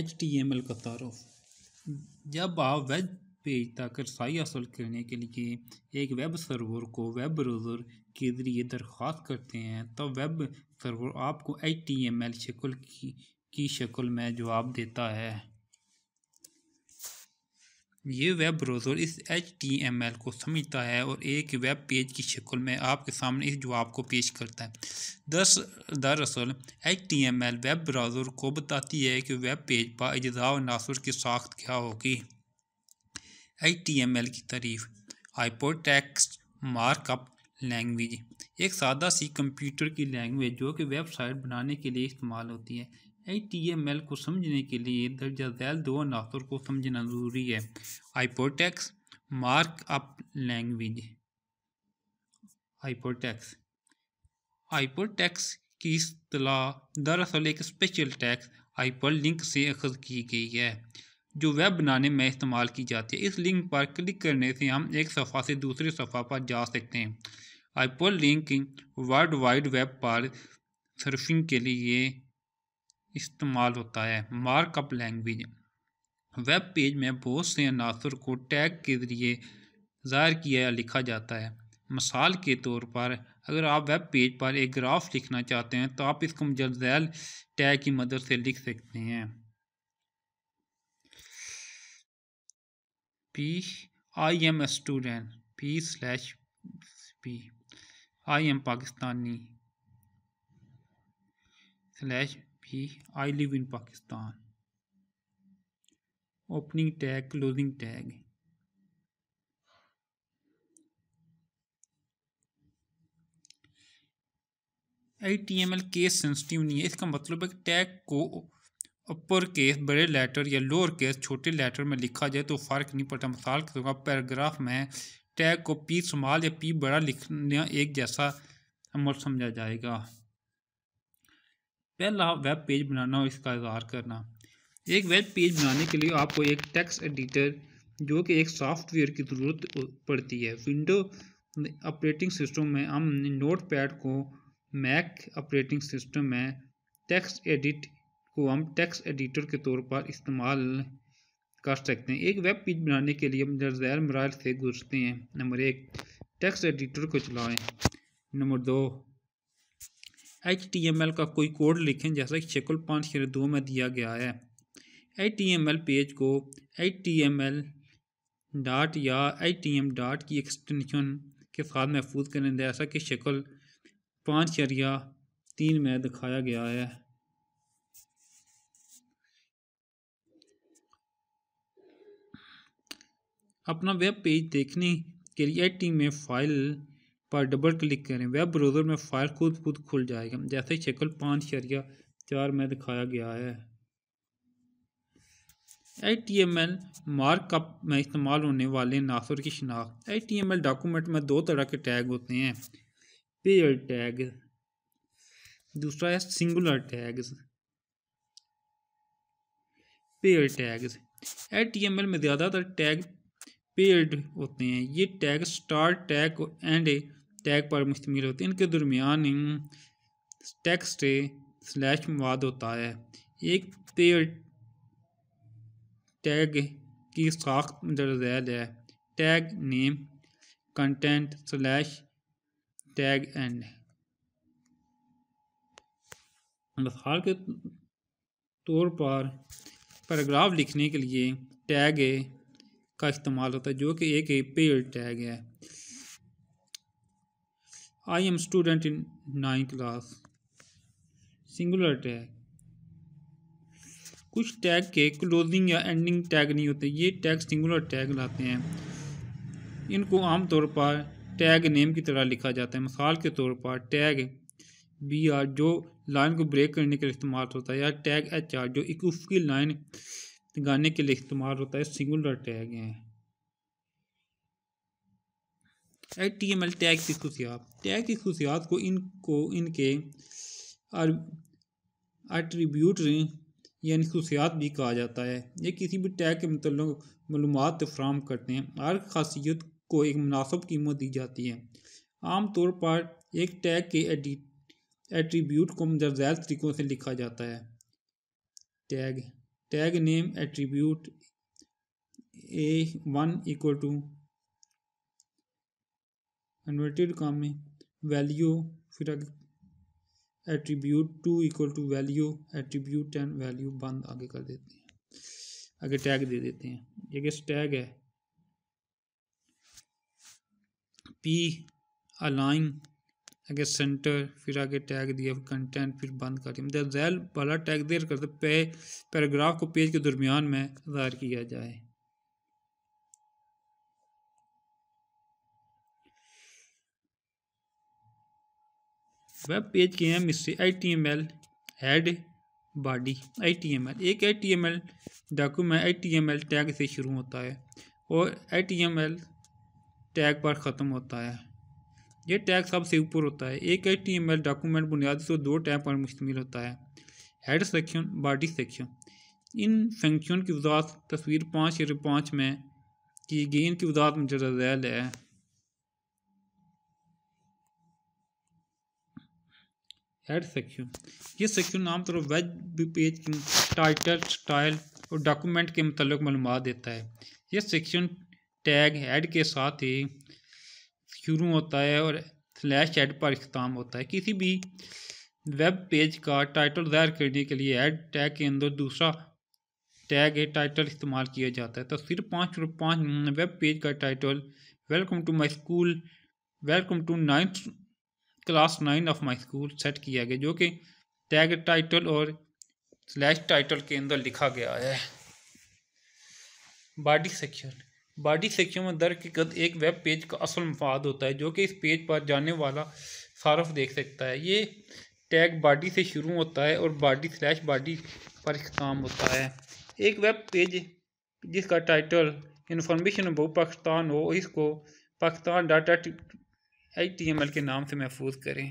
H T M L का तारफ जब आप वेब पेज तक रसाई हासिल करने के लिए एक वेब सर्वर को वेब ब्राउज़र के ज़रिए दरख्वास्त करते हैं तब तो वेब सर्वर आपको एच टी एम एल शक्ल की, की शक्ल में जवाब देता है ये वेब ब्राउज़र इस एच को समझता है और एक वेब पेज की शक्ल में आपके सामने इस जवाब को पेश करता है दस दरअसल एच वेब ब्राउज़र को बताती है कि वेब पेज पर अज्जा नासुर की साख्त क्या होगी एच की तारीफ हाइपर टेक्स्ट मार्कअप लैंग्वेज एक सादा सी कंप्यूटर की लैंग्वेज जो कि वेबसाइट बनाने के लिए इस्तेमाल होती है एल को समझने के लिए दर्जा झैल दो अनासर को समझना ज़रूरी है हाइपोटेक्स मार्क अप लैंग्वेज हाइपोटेक्स हाइपोटेक्स की असलाह दरअसल एक स्पेशल टैक्स आईपोल लिंक से अखज की गई है जो वेब बनाने में इस्तेमाल की जाती है इस लिंक पर क्लिक करने से हम एक सफ़ा से दूसरे सफ़ा पर जा सकते हैं hyperlink world wide web पर सर्फिंग के लिए इस्तेमाल होता है मार्कअप लैंग्वेज वेब पेज में बहुत से अनासर को टैग के ज़रिए ज़ाहिर किया या लिखा जाता है मिसाल के तौर पर अगर आप वेब पेज पर एक ग्राफ लिखना चाहते हैं तो आप इसको मुजलजैल टैग की मदद से लिख सकते हैं P I M student P slash P I M Pakistani slash कि I live in Pakistan opening tag closing tag I T M L case sensitive नहीं है इसका मतलब है कि टैग को अपर केस बड़े लेटर या लोअर केस छोटे लेटर में लिखा जाए तो फ़र्क नहीं पड़ता मिसाल के तौर पर पैराग्राफ में टैग को पी समाल या पी बड़ा लिखना एक जैसा अमल समझा जाएगा पहला वेब पेज बनाना और इसका इजहार करना एक वेब पेज बनाने के लिए आपको एक टेक्स्ट एडिटर जो कि एक सॉफ्टवेयर की ज़रूरत पड़ती है विंडो ऑपरेटिंग सिस्टम में हम नोट पैड को मैक ऑपरेटिंग सिस्टम में टेक्स्ट एडिट को हम टेक्स्ट एडिटर के तौर पर इस्तेमाल कर सकते हैं एक वेब पेज बनाने के लिए हम जरजैल मराइल से गुजरते हैं नंबर एक टेक्स्ट एडिटर को चलाएं नंबर दो एच का कोई कोड लिखें जैसा कि शक्ल पाँच शेर दो में दिया गया है एच पेज को एच डॉट या एच डॉट की एक्सटेंशन के साथ महफूज करें जैसा कि शक्ल पाँच शरिया तीन में दिखाया गया है अपना वेब पेज देखने के लिए टी में फाइल पर डबल क्लिक करें वेब ब्राउज़र में फ़ाइल खुद खुद खुल जाएगा जैसे शक्ल पाँच शरिया चार में दिखाया गया है H T M L markup में इस्तेमाल होने वाले नासुर की शनाख्त H T M L document में दो तरह के टैग होते हैं पेयर टैग दूसरा है singular tags pair tags H T M L में ज़्यादातर टैग पेयर्ड होते हैं ये टैग स्टार टैग और एंड टैग पर मुश्तमिल होती है इनके दरमियान टेक्स्ट स्लैश मवाद होता है एक टैग की साख्त दर्जैल है tag name content slash tag end मिसाल के तौर पर पैराग्राफ लिखने के लिए टैग का इस्तेमाल होता है जो कि एक पेड टैग है I M student in nine class singular tag कुछ टैग के क्लोजिंग या एंडिंग टैग नहीं होते ये टैग सिंगुलर टैग लाते हैं इनको आमतौर पर टैग नेम की तरह लिखा जाता है मिसाल के तौर पर टैग बी आर जो लाइन को ब्रेक करने के लिए इस्तेमाल होता है या टैग एच आर जो एक उसकी लाइन गाने के लिए इस्तेमाल होता है सिंगुलर टैग हैं H T M L tag की खसूसियात टैग की खसूसियात को इनको इनके अट्रीब्यूट यानी खुशियात भी कहा जाता है ये किसी भी टैग के मतलब मालूम फ्राहम करते हैं हर खासियत को एक मुनासब कीमत दी जाती है आम तौर पर एक टैग के एट्रीब्यूट को मदरजैल तरीक़ों से लिखा जाता है tag tag name attribute A one equal to inverted comma में वैल्यू फिर आगे attribute two equal to value attribute and value बंद आगे कर देते हैं आगे टैग दे देते हैं ये गेस्ट टैग है पी अलाइन आगे सेंटर फिर आगे टैग दिया कंटेंट फिर बंद कर दिया मतलब जैल वाला टैग देर करते पैराग्राफ को पेज के दरमियान में ज़ाहिर किया जाए वेब पेज के हम इससे H T M L head body H T M L एक H T M L document H T M L tag से शुरू होता है और H T M L tag पर ख़त्म होता है यह टैग सबसे ऊपर होता है एक H T M L document बुनियादी से दो टैग पर मुश्तमिल होता है हेड सेक्शन बॉडी सेक्शन इन फंक्शन की वजात तस्वीर पाँच पाँच में की गेंद की वजात जैल है हेड सेक्शन ये सेक्शन नाम तरह वेब पेज टाइटल स्टाइल और डॉक्यूमेंट के मतलब मालूम देता है ये सेक्शन टैग हेड के साथ ही शुरू होता है और स्लैश हेड पर अख्ताम होता है किसी भी वेब पेज का टाइटल दायर करने के लिए हेड टैग के अंदर दूसरा टैग है टाइटल इस्तेमाल किया जाता है तो सिर्फ पाँच पाँच वेब पेज का title welcome to my school welcome to ninth class nine of my school set किया गया जो कि टैग टाइटल और स्लैश टाइटल के अंदर लिखा गया है बॉडी सेक्शन बॉडी सेक्शन में दर दरकिकत एक वेब पेज का असल मफाद होता है जो कि इस पेज पर जाने वाला सारफ देख सकता है ये टैग बॉडी से शुरू होता है और बॉडी स्लैश बॉडी पर काम होता है एक वेब पेज जिसका टाइटल इन्फॉर्मेशन अबाउट पाकिस्तान हो इसको पाकिस्तान डाटा एच के नाम से महफूज करें